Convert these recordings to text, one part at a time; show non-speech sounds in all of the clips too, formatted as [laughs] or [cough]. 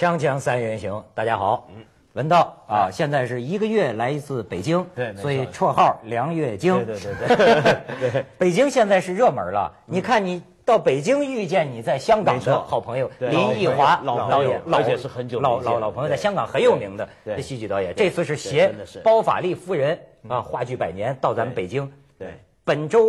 锵锵三人行，大家好。嗯，文道啊，现在是一个月来一次北京，对，所以绰号梁月京。对对对 [laughs] 对。北京现在是热门了。你看，你到北京遇见你在香港的好朋友林奕华老导演，而且是很久老老老朋友，在香港很有名的戏剧导演，这次是携《包法利夫人》啊话剧百年到咱们北京。对，本周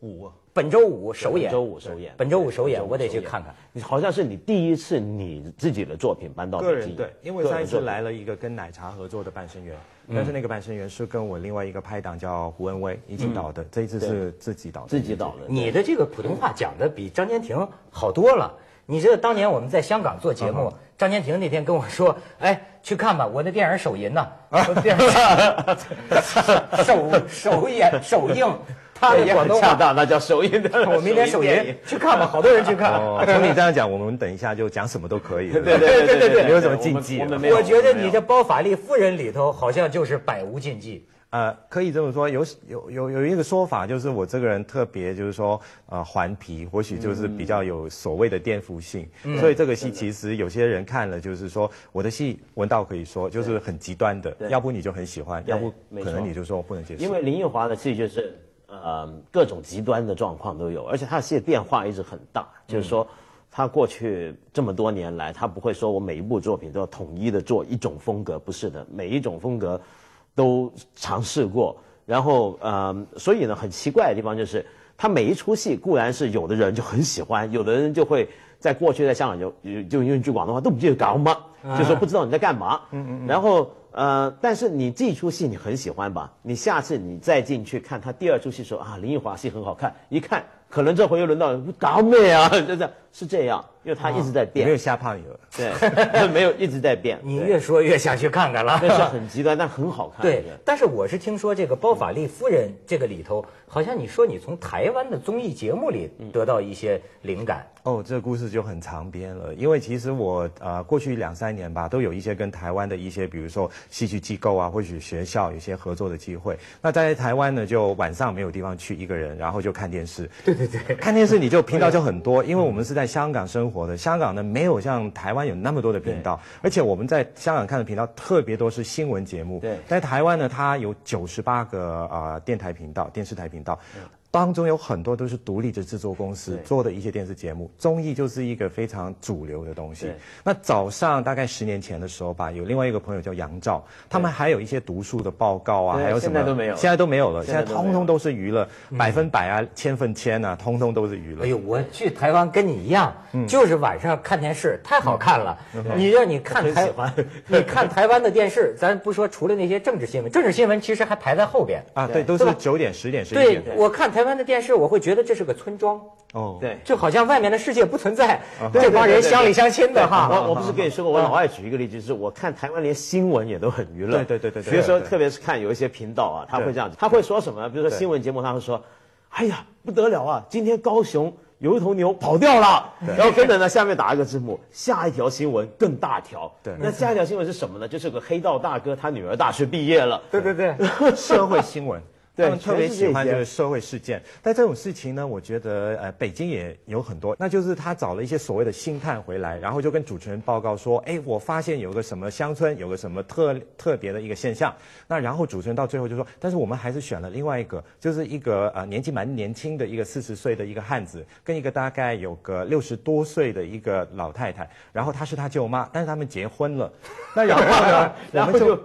五。本周五首演，本周五首演，本周五首演，我得去看看。好像是你第一次你自己的作品搬到北京，对，因为上一次来了一个跟奶茶合作的半生缘，但是那个半生缘是跟我另外一个拍档叫胡文威一起导的，这一次是自己导的。自己导的。你的这个普通话讲的比张坚庭好多了。你知道当年我们在香港做节目，张坚庭那天跟我说：“哎，去看吧，我的电影首银呢。”啊，电影首 [laughs] 首演首映。广东话当，那叫首演的。[laughs] 我明天首演，去看吧。好多人去看。从你这样讲，我们等一下就讲什么都可以。对对对对对，没有什么禁忌。我觉得你这《包法利夫人》里头好像就是百无禁忌。呃，可以这么说，有有有有一个说法，就是我这个人特别就是说，呃，顽皮，或许就是比较有所谓的颠覆性。所以这个戏其实有些人看了就是说，我的戏文道可以说就是很极端的，要不你就很喜欢，要不可能你就说不能接受。因为林奕华的戏就是。呃，各种极端的状况都有，而且他的戏变化一直很大。就是说，他过去这么多年来，他不会说我每一部作品都要统一的做一种风格，不是的，每一种风格都尝试过。然后，呃，所以呢，很奇怪的地方就是，他每一出戏，固然是有的人就很喜欢，有的人就会在过去在香港就就用一句广东话，都不记得搞嘛，就说不知道你在干嘛。嗯嗯。然后。呃，但是你这出戏你很喜欢吧？你下次你再进去看他第二出戏时候啊，林奕华戏很好看，一看可能这回又轮到搞美啊，[laughs] 就是是这样。因为它一直在变，没有瞎胖有。对，没有一直在变。[laughs] 你越说越想去看看了，那是很极端，但很好看。对，但是我是听说这个包法利夫人这个里头，好像你说你从台湾的综艺节目里得到一些灵感。哦，这个故事就很长篇了，因为其实我呃过去两三年吧，都有一些跟台湾的一些，比如说戏剧机构啊，或许学校有些合作的机会。那在台湾呢，就晚上没有地方去，一个人然后就看电视。[laughs] 对对对，看电视你就频道就很多，因为我们是在香港生。活。活的香港呢，没有像台湾有那么多的频道，而且我们在香港看的频道特别多是新闻节目。对，在台湾呢，它有九十八个啊电台频道、电视台频道。当中有很多都是独立的制作公司做的一些电视节目，综艺就是一个非常主流的东西。那早上大概十年前的时候吧，有另外一个朋友叫杨照，他们还有一些读书的报告啊，还有什么现在都没有，现在都没有了，现在通通都是娱乐，百分百啊，千分千呐，通通都是娱乐。哎呦，我去台湾跟你一样，就是晚上看电视太好看了，你让你看台，[laughs] 你看台湾的电视，咱不说除了那些政治新闻，政治新闻其实还排在后边啊，对，都是九点、十点、十一点。对我看台。台湾的电视，我会觉得这是个村庄哦，对，就好像外面的世界不存在，这帮人乡里乡亲的哈。我我不是跟你说过，我老爱举一个例子，是我看台湾连新闻也都很娱乐，对对对对。比如说，特别是看有一些频道啊，他会这样子，他会说什么？比如说新闻节目他会说：“哎呀，不得了啊，今天高雄有一头牛跑掉了。”然后跟着呢，下面打一个字幕，下一条新闻更大条。对，那下一条新闻是什么呢？就是个黑道大哥他女儿大学毕业了。对对对，[laughs] 社会新闻。他们特别喜欢就是社会事件，但这种事情呢，我觉得呃，北京也有很多，那就是他找了一些所谓的星探回来，然后就跟主持人报告说，哎，我发现有个什么乡村，有个什么特特别的一个现象。那然后主持人到最后就说，但是我们还是选了另外一个，就是一个呃年纪蛮年轻的一个四十岁的一个汉子，跟一个大概有个六十多岁的一个老太太，然后她是他舅妈，但是他们结婚了，那然后呢，[laughs] 我们就。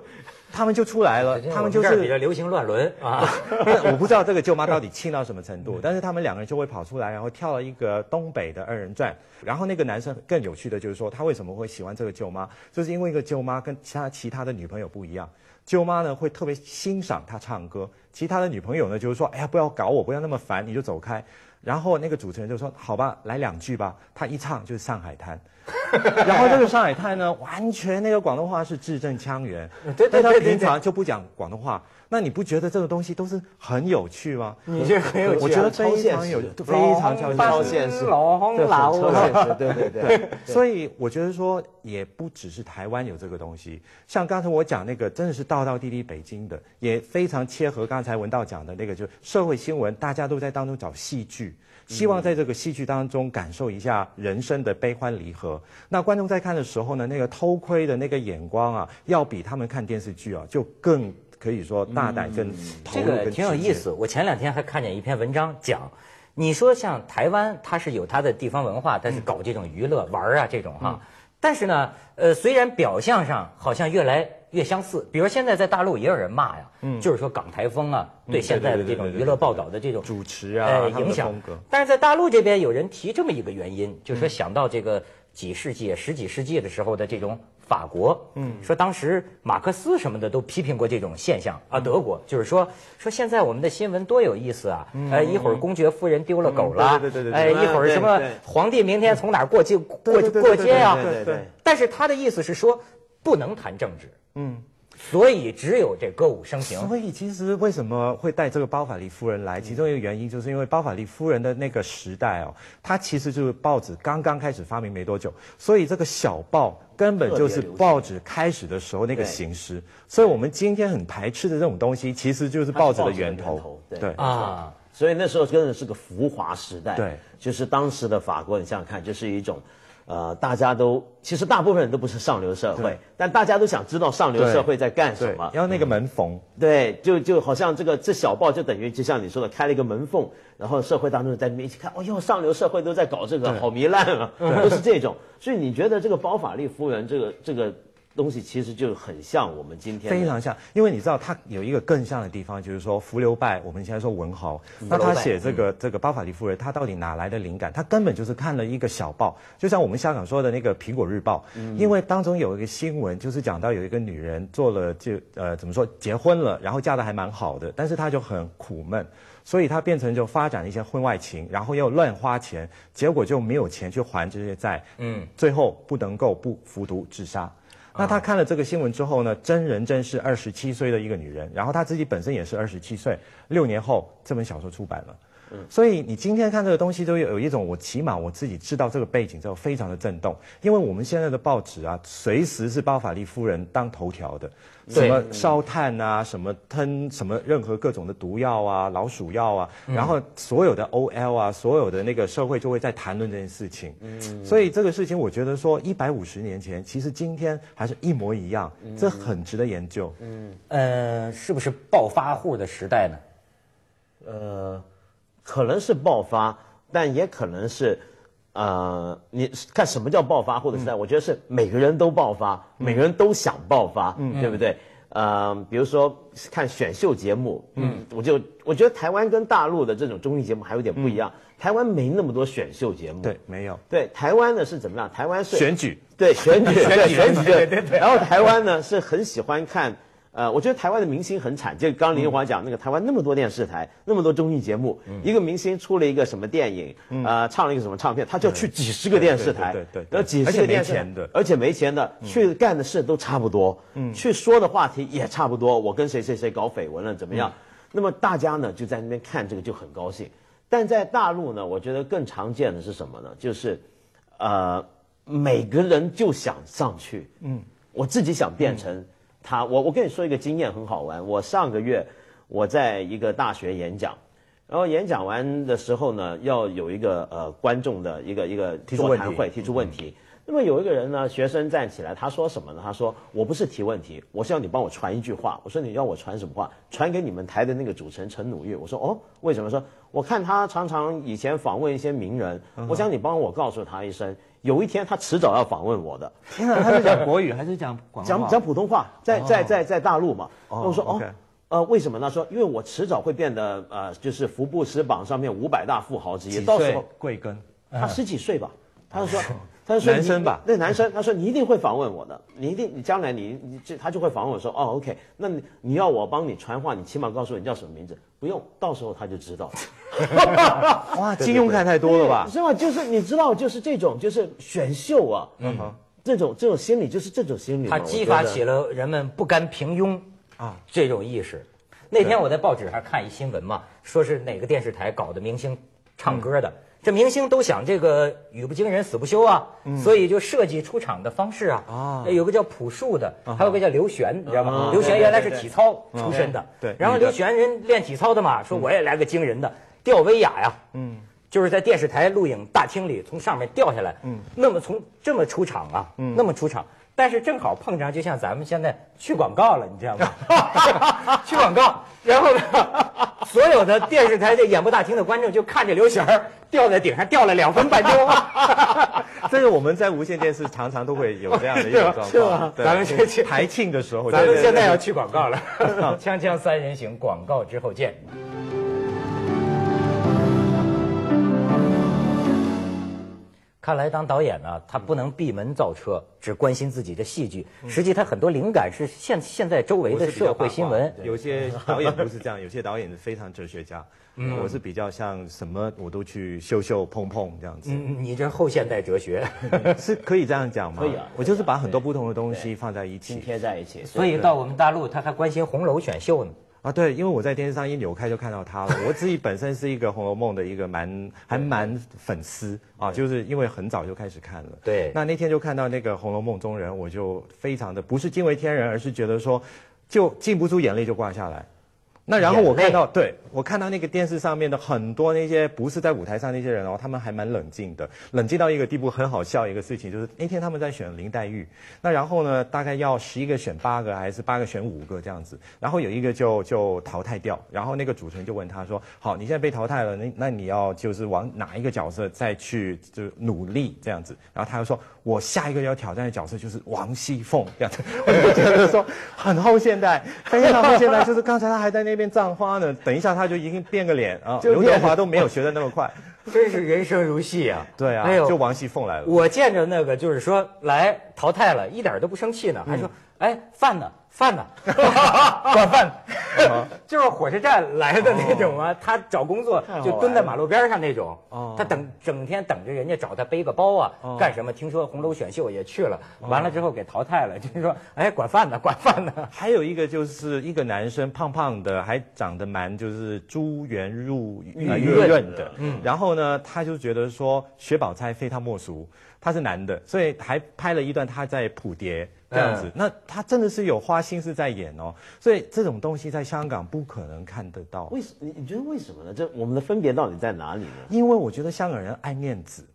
他们就出来了，他们就是比较流行乱伦啊。[laughs] 我不知道这个舅妈到底亲到什么程度，但是他们两个人就会跑出来，然后跳了一个东北的二人转。然后那个男生更有趣的就是说，他为什么会喜欢这个舅妈，就是因为一个舅妈跟其他其他的女朋友不一样，舅妈呢会特别欣赏他唱歌，其他的女朋友呢就是说，哎呀不要搞我，不要那么烦，你就走开。然后那个主持人就说：“好吧，来两句吧。”他一唱就是《上海滩》，[laughs] 然后这个《上海滩》呢，完全那个广东话是字正腔圆，但他平常就不讲广东话。那你不觉得这个东西都是很有趣吗？你觉得很有？我觉得非常有，非常超现实，非常超现实，对对 [laughs] 对。所以我觉得说，也不只是台湾有这个东西。像刚才我讲那个，真的是道道地地北京的，也非常切合刚才文道讲的那个，就社会新闻，大家都在当中找戏剧，希望在这个戏剧当中感受一下人生的悲欢离合。那观众在看的时候呢，那个偷窥的那个眼光啊，要比他们看电视剧啊，就更。可以说大胆跟这个挺有意思。我前两天还看见一篇文章讲，你说像台湾，它是有它的地方文化，但是搞这种娱乐玩啊这种哈。但是呢，呃，虽然表象上好像越来越相似，比如现在在大陆也有人骂呀，嗯，就是说港台风啊，对现在的这种娱乐报道的这种主持啊影响。但是在大陆这边有人提这么一个原因，就是说想到这个几世纪、十几世纪的时候的这种。法国，嗯，说当时马克思什么的都批评过这种现象啊。德国就是说，说现在我们的新闻多有意思啊，哎，一会儿公爵夫人丢了狗了，对对对，哎，一会儿什么皇帝明天从哪过街过过街啊？对对。但是他的意思是说，不能谈政治，嗯。所以只有这歌舞升平。所以其实为什么会带这个包法利夫人来？其中一个原因就是因为包法利夫人的那个时代哦，它其实就是报纸刚刚开始发明没多久，所以这个小报根本就是报纸开始的时候那个形式。所以我们今天很排斥的这种东西，其实就是报纸的源头。对啊，所以那时候真的是个浮华时代。对，就是当时的法国，你想看，就是一种。呃，大家都其实大部分人都不是上流社会，但大家都想知道上流社会在干什么。要那个门缝，对，就就好像这个这小报就等于就像你说的开了一个门缝，然后社会当中在那边一起看，哦哟，上流社会都在搞这个，好糜烂啊，都是这种。所以你觉得这个包法利夫人这个这个？东西其实就很像我们今天非常像，因为你知道它有一个更像的地方，就是说福流拜，我们现在说文豪，那他写这个这个巴法利夫人，他到底哪来的灵感？他根本就是看了一个小报，就像我们香港说的那个《苹果日报》，因为当中有一个新闻，就是讲到有一个女人做了就呃怎么说结婚了，然后嫁的还蛮好的，但是她就很苦闷，所以她变成就发展一些婚外情，然后又乱花钱，结果就没有钱去还这些债，嗯，最后不能够不服毒自杀。那他看了这个新闻之后呢？真人真事，二十七岁的一个女人，然后他自己本身也是二十七岁，六年后这本小说出版了。所以你今天看这个东西，都有有一种我起码我自己知道这个背景之后，非常的震动。因为我们现在的报纸啊，随时是包法利夫人当头条的，什么烧炭啊，什么喷什么任何各种的毒药啊、老鼠药啊，然后所有的 OL 啊，所有的那个社会就会在谈论这件事情。所以这个事情，我觉得说一百五十年前，其实今天还是一模一样，这很值得研究。嗯，呃，是不是暴发户的时代呢？呃。可能是爆发，但也可能是，呃，你看什么叫爆发？或者是在我觉得是每个人都爆发，每个人都想爆发，对不对？呃，比如说看选秀节目，嗯，我就我觉得台湾跟大陆的这种综艺节目还有点不一样，台湾没那么多选秀节目，对，没有，对，台湾呢是怎么样？台湾是选举，对选举，[laughs] 选举，选举，对对对。然后台湾呢是很喜欢看。呃，我觉得台湾的明星很惨，就刚林华讲那个台湾那么多电视台，那么多综艺节目，一个明星出了一个什么电影，呃，唱了一个什么唱片，他就去几十个电视台，要几十块钱，而且没钱的去干的事都差不多，去说的话题也差不多，我跟谁谁谁搞绯闻了怎么样？那么大家呢就在那边看这个就很高兴。但在大陆呢，我觉得更常见的是什么呢？就是呃，每个人就想上去，嗯，我自己想变成。他我我跟你说一个经验很好玩，我上个月我在一个大学演讲，然后演讲完的时候呢，要有一个呃观众的一个一个提座谈会提出问题。那么有一个人呢，学生站起来，他说什么呢？他说：“我不是提问题，我是要你帮我传一句话。”我说：“你要我传什么话？传给你们台的那个主持人陈鲁豫。”我说：“哦，为什么说？我看他常常以前访问一些名人，我想你帮我告诉他一声，有一天他迟早要访问我的。”天啊，他是讲国语还是讲广讲讲普通话？在在在在大陆嘛？我说：“哦，呃，为什么呢？说因为我迟早会变得呃，就是福布斯榜上面五百大富豪之一，到时候贵庚？他十几岁吧？他就说。[laughs] ” [laughs] 他说：“男生吧，那男生。”他说：“你一定会访问我的，你一定，你将来你你这他就会访问我说，哦，OK，那你你要我帮你传话，你起码告诉我你叫什么名字，不用，到时候他就知道了。[laughs] ”哇，金庸看太多了吧？[laughs] 是吗？就是你知道，就是这种，就是选秀啊，嗯，这种这种心理就是这种心理，他激发起了人们不甘平庸啊这种意识。那天我在报纸上看一新闻嘛，说是哪个电视台搞的明星唱歌的。这明星都想这个语不惊人死不休啊，所以就设计出场的方式啊。啊，有个叫朴树的，还有个叫刘璇，你知道吗？刘璇原来是体操出身的。对。然后刘璇人练体操的嘛，说我也来个惊人的，吊威亚呀。嗯。就是在电视台录影大厅里从上面掉下来。嗯。那么从这么出场啊，那么出场，但是正好碰上，就像咱们现在去广告了，你知道吗？[laughs] 去广告，然后呢？所有的电视台的演播大厅的观众就看着刘璇儿吊在顶上，吊了两分半 [laughs] 钟。这 [laughs] 是我们在无线电视常常都会有这样的一个状况。咱们去排庆的时候，咱们现在要去广告了，《锵锵三人行》广告之后见。看来当导演呢，他不能闭门造车，只关心自己的戏剧。实际他很多灵感是现现在周围的社会新闻。有些导演不是这样，有些导演是非常哲学家。我是比较像什么，我都去秀秀碰碰这样子。你这后现代哲学 [laughs] 是可以这样讲吗？可以啊。我就是把很多不同的东西放在一起，拼贴在一起。所以到我们大陆，他还关心红楼选秀呢。啊，对，因为我在电视上一扭开就看到他了。我自己本身是一个《红楼梦》的一个蛮还蛮粉丝啊，就是因为很早就开始看了。对，那那天就看到那个《红楼梦》中人，我就非常的不是惊为天人，而是觉得说，就禁不住眼泪就挂下来。那然后我看到，对我看到那个电视上面的很多那些不是在舞台上那些人，哦，他们还蛮冷静的，冷静到一个地步，很好笑一个事情就是那天他们在选林黛玉，那然后呢大概要十一个选八个还是八个选五个这样子，然后有一个就就淘汰掉，然后那个主持人就问他说，好你现在被淘汰了，那那你要就是往哪一个角色再去就是努力这样子，然后他又说，我下一个要挑战的角色就是王熙凤这样子，[laughs] 我就觉得说很后现代，非常后现代，就是刚才他还在那。变葬花呢？等一下，他就一定变个脸啊！刘德华都没有学的那么快，[laughs] 真是人生如戏啊！对啊，就王熙凤来了，我见着那个就是说来淘汰了，一点都不生气呢，还说哎饭呢。饭的，[laughs] 管饭，[laughs] 就是火车站来的那种啊，他找工作就蹲在马路边上那种，他等整天等着人家找他背个包啊，干什么？听说红楼选秀也去了，完了之后给淘汰了，就是说，哎，管饭的，管饭的。[laughs] 还有一个就是一个男生胖胖的，还长得蛮就是珠圆入玉润的，嗯，然后呢，他就觉得说，薛宝钗非他莫属。他是男的，所以还拍了一段他在捕蝶这样子。那他真的是有花心思在演哦，所以这种东西在香港不可能看得到。为什你你觉得为什么呢？这我们的分别到底在哪里呢？因为我觉得香港人爱面子。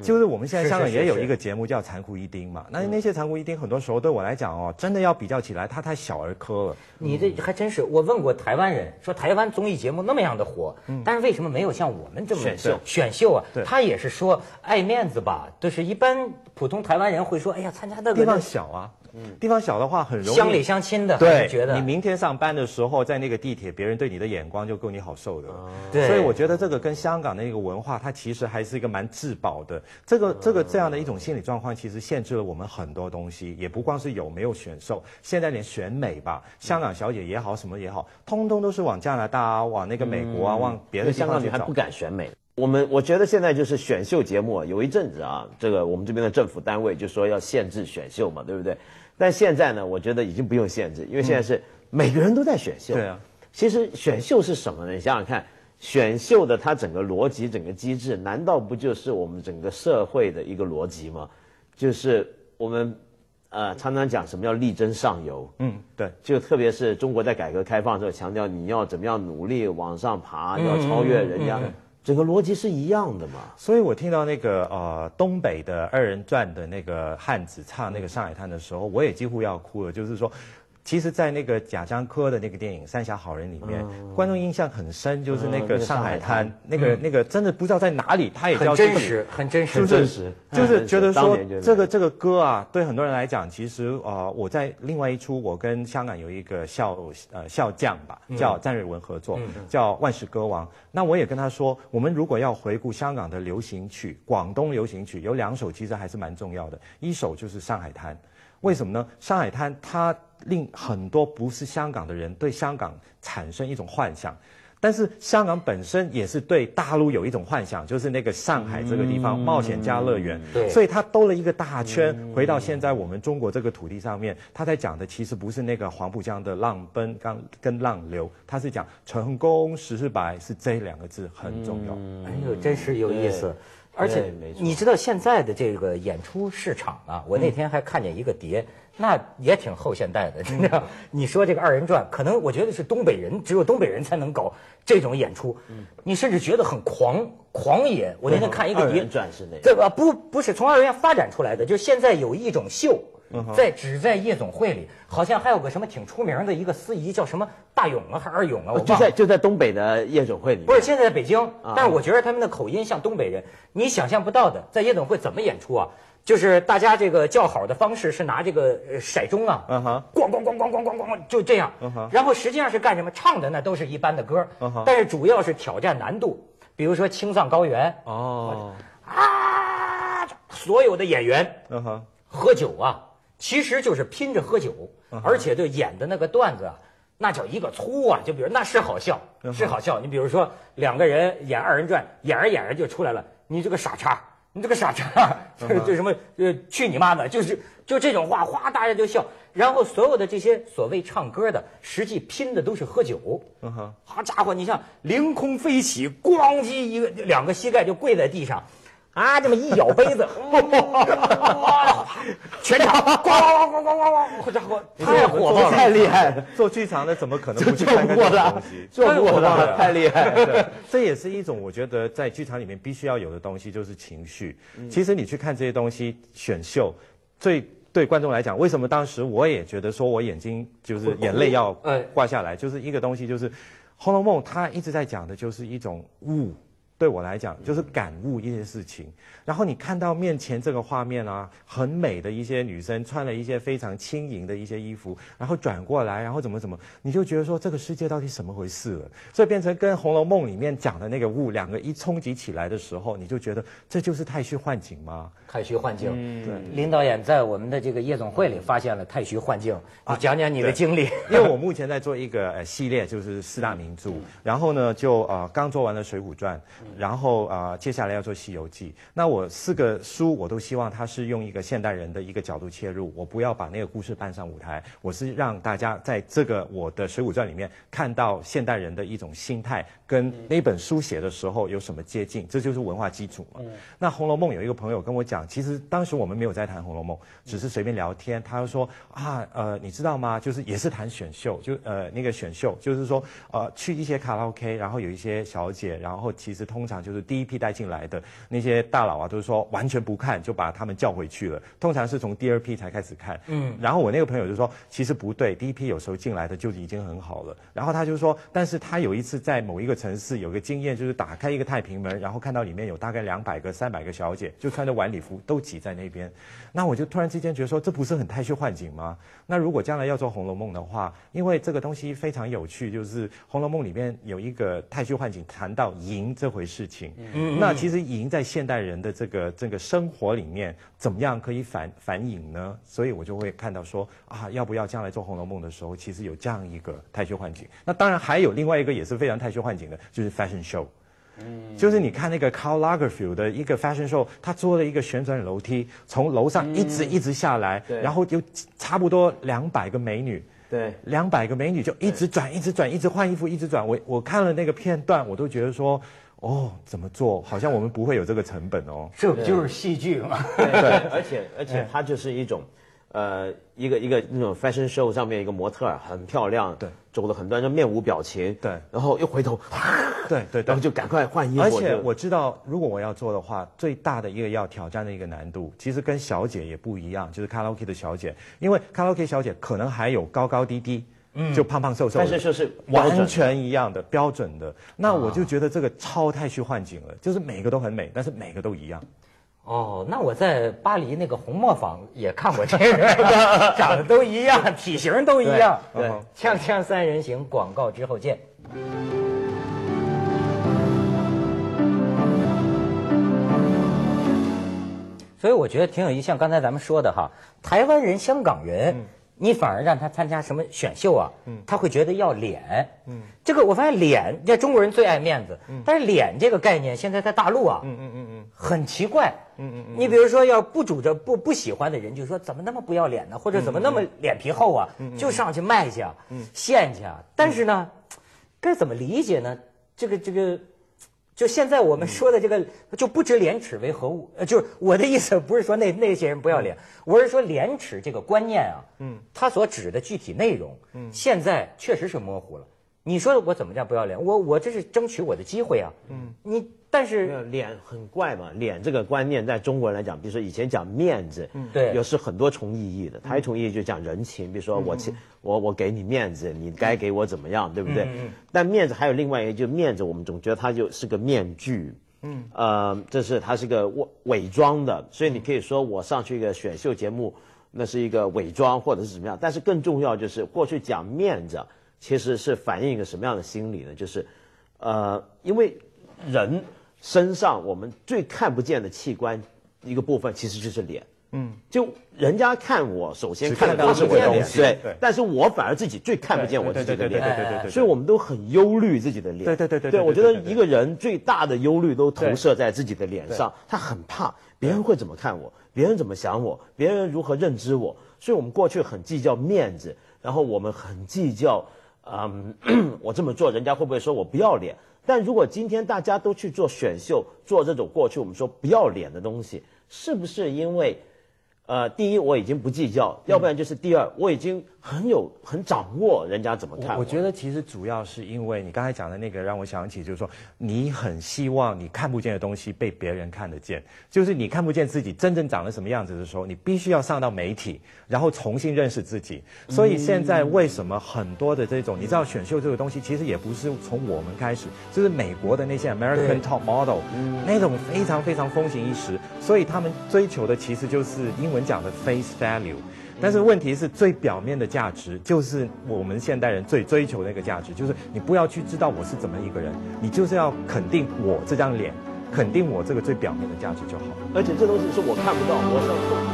就是我们现在香港也有一个节目叫《残酷一丁》嘛，那那些《残酷一丁》很多时候对我来讲哦，真的要比较起来，它太小儿科了。你这还真是，我问过台湾人，说台湾综艺节目那么样的火，但是为什么没有像我们这么选秀啊？他也是说爱面子吧，就是一般普通台湾人会说，哎呀，参加那个地方小啊。地方小的话，很容易乡里乡亲的，对，觉得你明天上班的时候，在那个地铁，别人对你的眼光就够你好受的。对，所以我觉得这个跟香港的一个文化，它其实还是一个蛮自保的。这个这个这样的一种心理状况，其实限制了我们很多东西，也不光是有没有选秀，现在连选美吧，香港小姐也好，什么也好，通通都是往加拿大、啊，往那个美国啊、往别的香港女找。不敢选美。我们我觉得现在就是选秀节目，有一阵子啊，这个我们这边的政府单位就说要限制选秀嘛，对不对？但现在呢，我觉得已经不用限制，因为现在是每个人都在选秀。对啊。其实选秀是什么呢？你想想看，选秀的它整个逻辑、整个机制，难道不就是我们整个社会的一个逻辑吗？就是我们呃，常常讲什么叫力争上游。嗯，对。就特别是中国在改革开放的时候，强调你要怎么样努力往上爬，要超越人家。整个逻辑是一样的嘛，所以我听到那个呃东北的二人转的那个汉子唱那个《上海滩》的时候，我也几乎要哭了，就是说。其实，在那个贾樟柯的那个电影《三峡好人》里面，观众印象很深，就是那个《上海滩》，那个那个真的不知道在哪里，他也叫真实，很真实，是不是？就是觉得说这个这个歌啊，对很多人来讲，其实啊，我在另外一出，我跟香港有一个笑呃笑匠吧，叫詹瑞文合作，叫《万世歌王》。那我也跟他说，我们如果要回顾香港的流行曲、广东流行曲，有两首其实还是蛮重要的，一首就是《上海滩》。为什么呢？《上海滩》它令很多不是香港的人对香港产生一种幻想，但是香港本身也是对大陆有一种幻想，就是那个上海这个地方冒险家乐园。对，所以他兜了一个大圈，回到现在我们中国这个土地上面。他在讲的其实不是那个黄浦江的浪奔跟跟浪流，他是讲成功、实是白是这两个字很重要。哎呦，真是有意思。而且你知道现在的这个演出市场啊，我那天还看见一个碟，那也挺后现代的。你知道，[laughs] 你说这个二人转，可能我觉得是东北人，只有东北人才能搞这种演出。嗯，你甚至觉得很狂狂野。我那天看一个碟，对吧？不不是从二人转发展出来的，就是现在有一种秀。在只在夜总会里，好像还有个什么挺出名的一个司仪，叫什么大勇啊，还是二勇啊？就在就在东北的夜总会里，不是现在在北京。但是我觉得他们的口音像东北人，你想象不到的，在夜总会怎么演出啊？就是大家这个叫好的方式是拿这个骰盅啊，嗯哼，咣咣咣咣咣咣咣，就这样，嗯哼。然后实际上是干什么？唱的那都是一般的歌，嗯哼。但是主要是挑战难度，比如说青藏高原，哦，啊，所有的演员，嗯哼，喝酒啊。其实就是拼着喝酒，而且就演的那个段子啊，那叫一个粗啊！就比如那是好笑，是好笑。你比如说两个人演二人转，演着演着就出来了，你这个傻叉，你这个傻叉，这这 [laughs] 什么呃，去你妈的！就是就这种话，哗，大家就笑。然后所有的这些所谓唱歌的，实际拼的都是喝酒。嗯哼，好家伙，你像凌空飞起，咣叽一个两个膝盖就跪在地上。啊！这么一咬杯子，[laughs] 全场呱呱呱呱呱呱呱！好家伙，太火爆了，太厉害了！做剧场的怎么可能不去看？太做过的，太厉害了！这也是一种我觉得在剧场里面必须要有的东西，就是情绪。其实你去看这些东西选秀，最对观众来讲，为什么当时我也觉得说我眼睛就是眼泪要挂下来，就是一个东西，就是《红楼梦》它一直在讲的就是一种物。对我来讲就是感悟一些事情，然后你看到面前这个画面啊，很美的一些女生穿了一些非常轻盈的一些衣服，然后转过来，然后怎么怎么，你就觉得说这个世界到底怎么回事了？所以变成跟《红楼梦》里面讲的那个雾两个一冲击起来的时候，你就觉得这就是太虚幻境吗？太虚幻境，对。林导演在我们的这个夜总会里发现了太虚幻境，你讲讲你的经历。因为我目前在做一个呃系列，就是四大名著，然后呢就呃刚做完了《水浒传》。然后啊，接下来要做《西游记》。那我四个书我都希望它是用一个现代人的一个角度切入，我不要把那个故事搬上舞台。我是让大家在这个我的《水浒传》里面看到现代人的一种心态，跟那本书写的时候有什么接近，这就是文化基础嘛。那《红楼梦》有一个朋友跟我讲，其实当时我们没有在谈《红楼梦》，只是随便聊天。他说啊，呃，你知道吗？就是也是谈选秀，就呃那个选秀，就是说呃去一些卡拉 OK，然后有一些小姐，然后其实通。通常就是第一批带进来的那些大佬啊，都是说完全不看，就把他们叫回去了。通常是从第二批才开始看。嗯，然后我那个朋友就说，其实不对，第一批有时候进来的就已经很好了。然后他就说，但是他有一次在某一个城市有个经验，就是打开一个太平门，然后看到里面有大概两百个、三百个小姐，就穿着晚礼服都挤在那边。那我就突然之间觉得说，这不是很太虚幻境吗？那如果将来要做《红楼梦》的话，因为这个东西非常有趣，就是《红楼梦》里面有一个太虚幻境谈到赢这回。事情，那其实已经在现代人的这个这个生活里面，怎么样可以反反影呢？所以我就会看到说啊，要不要将来做《红楼梦》的时候，其实有这样一个太虚幻景。那当然还有另外一个也是非常太虚幻景的，就是 fashion show，就是你看那个 Carl Lagerfield 的一个 fashion show，他做了一个旋转楼梯，从楼上一直一直下来，然后有差不多两百个美女，对，两百个美女就一直转，一直转，一直换衣服，一直转。我我看了那个片段，我都觉得说。哦，怎么做？好像我们不会有这个成本哦。这就是戏剧嘛。对，[laughs] 而且而且它就是一种，呃，一个一个那种 fashion show 上面一个模特很漂亮。对，走了很多人面无表情。对，然后又回头。[laughs] 对对。然后就赶快换衣服。而且我知道，如果我要做的话，最大的一个要挑战的一个难度，其实跟小姐也不一样，就是卡拉 o k 的小姐，因为卡拉 o k 小姐可能还有高高低低。嗯，就胖胖瘦瘦，但是就是完全一样的标准的，那我就觉得这个超太虚幻境了，就是每个都很美，但是每个都一样。哦，那我在巴黎那个红磨坊也看过这个，[laughs] 长得都一样，体型都一样。对，锵锵三人行广告之后见。所以我觉得挺有意思，像刚才咱们说的哈，台湾人、香港人。你反而让他参加什么选秀啊？嗯，他会觉得要脸。嗯，这个我发现脸，这中国人最爱面子。嗯，但是脸这个概念现在在大陆啊，嗯嗯嗯嗯，很奇怪。嗯嗯嗯，你比如说要不拄着不不喜欢的人，就说怎么那么不要脸呢？或者怎么那么脸皮厚啊？就上去卖去啊，献去啊。但是呢，该怎么理解呢？这个这个。就现在我们说的这个，就不知廉耻为何物。呃，就是我的意思，不是说那 [laughs] 那些人不要脸，我是说廉耻这个观念啊，嗯，它所指的具体内容，嗯，现在确实是模糊了。你说的我怎么叫不要脸？我我这是争取我的机会啊！嗯，你但是脸很怪嘛？脸这个观念在中国人来讲，比如说以前讲面子，嗯，对，有是很多重意义的。他一重意义就讲人情，比如说我我我给你面子，你该给我怎么样，对不对？嗯但面子还有另外一个，就面子我们总觉得它就是个面具。嗯呃，这是它是个伪伪装的，所以你可以说我上去一个选秀节目，那是一个伪装或者是怎么样。但是更重要就是过去讲面子。其实是反映一个什么样的心理呢？就是，呃，因为人身上我们最看不见的器官一个部分其实就是脸，嗯，就人家看我首先看到的是我的脸，对，但是我反而自己最看不见我自己的脸，对对对对对，所以我们都很忧虑自己的脸，对对对对对，对我觉得一个人最大的忧虑都投射在自己的脸上，他很怕别人会怎么看我，别人怎么想我，别人如何认知我，所以我们过去很计较面子，然后我们很计较。嗯，[clears throat] 我这么做，人家会不会说我不要脸？但如果今天大家都去做选秀，做这种过去我们说不要脸的东西，是不是因为，呃，第一我已经不计较，要不然就是第二我已经。很有很掌握人家怎么看？我觉得其实主要是因为你刚才讲的那个，让我想起就是说，你很希望你看不见的东西被别人看得见，就是你看不见自己真正长得什么样子的时候，你必须要上到媒体，然后重新认识自己。所以现在为什么很多的这种，你知道选秀这个东西，其实也不是从我们开始，就是美国的那些 American Top Model 那种非常非常风行一时，所以他们追求的其实就是英文讲的 face value。但是问题是最表面的价值，就是我们现代人最追求的那个价值，就是你不要去知道我是怎么一个人，你就是要肯定我这张脸，肯定我这个最表面的价值就好。而且这东西是我看不到，我想要。